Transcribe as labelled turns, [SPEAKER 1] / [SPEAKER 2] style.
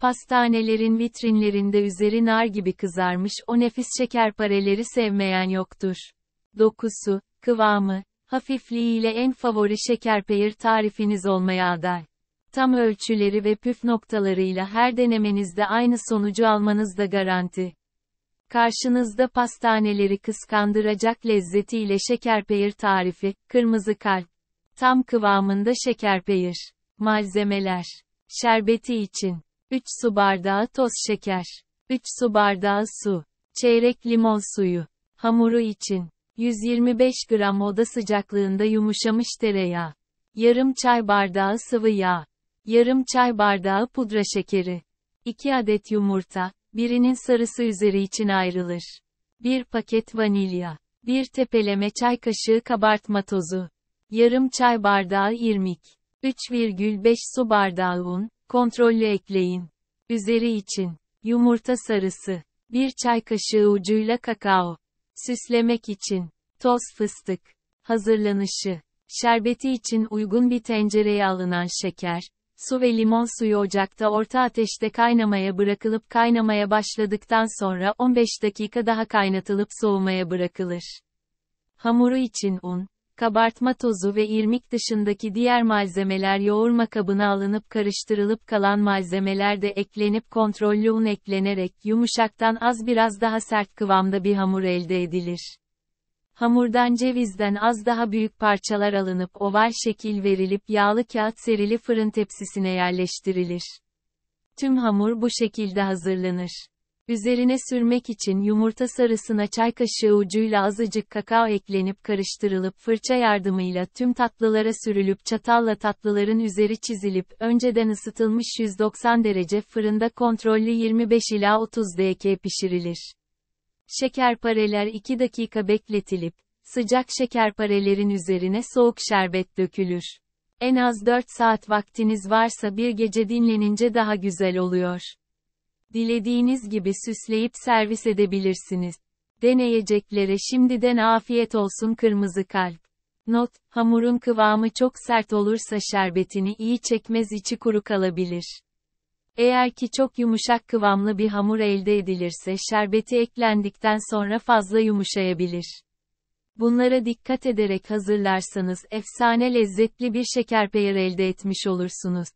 [SPEAKER 1] Pastanelerin vitrinlerinde üzeri nar gibi kızarmış o nefis şekerpareleri sevmeyen yoktur. Dokusu, kıvamı, hafifliğiyle en favori şekerpeyir tarifiniz olmaya aday. Tam ölçüleri ve püf noktalarıyla her denemenizde aynı sonucu almanız da garanti. Karşınızda pastaneleri kıskandıracak lezzetiyle şekerpeyir tarifi, kırmızı kalp. Tam kıvamında şekerpeyir. Malzemeler. Şerbeti için. 3 su bardağı toz şeker, 3 su bardağı su, çeyrek limon suyu, hamuru için, 125 gram oda sıcaklığında yumuşamış tereyağı, yarım çay bardağı sıvı yağ, yarım çay bardağı pudra şekeri, 2 adet yumurta, birinin sarısı üzeri için ayrılır. 1 paket vanilya, 1 tepeleme çay kaşığı kabartma tozu, yarım çay bardağı irmik, 3,5 su bardağı un, Kontrollü ekleyin. Üzeri için. Yumurta sarısı. bir çay kaşığı ucuyla kakao. Süslemek için. Toz fıstık. Hazırlanışı. Şerbeti için uygun bir tencereye alınan şeker, su ve limon suyu ocakta orta ateşte kaynamaya bırakılıp kaynamaya başladıktan sonra 15 dakika daha kaynatılıp soğumaya bırakılır. Hamuru için un, kabartma tozu ve irmik dışındaki diğer malzemeler yoğurma kabına alınıp karıştırılıp kalan malzemeler de eklenip kontrollü un eklenerek yumuşaktan az biraz daha sert kıvamda bir hamur elde edilir. Hamurdan cevizden az daha büyük parçalar alınıp oval şekil verilip yağlı kağıt serili fırın tepsisine yerleştirilir. Tüm hamur bu şekilde hazırlanır. Üzerine sürmek için yumurta sarısına çay kaşığı ucuyla azıcık kakao eklenip karıştırılıp fırça yardımıyla tüm tatlılara sürülüp çatalla tatlıların üzeri çizilip önceden ısıtılmış 190 derece fırında kontrollü 25 ila 30 dk pişirilir. Şekerpareler 2 dakika bekletilip, sıcak şekerparelerin üzerine soğuk şerbet dökülür. En az 4 saat vaktiniz varsa bir gece dinlenince daha güzel oluyor. Dilediğiniz gibi süsleyip servis edebilirsiniz. Deneyeceklere şimdiden afiyet olsun kırmızı kalp. Not, hamurun kıvamı çok sert olursa şerbetini iyi çekmez içi kuru kalabilir. Eğer ki çok yumuşak kıvamlı bir hamur elde edilirse şerbeti eklendikten sonra fazla yumuşayabilir. Bunlara dikkat ederek hazırlarsanız efsane lezzetli bir şekerpeyer elde etmiş olursunuz.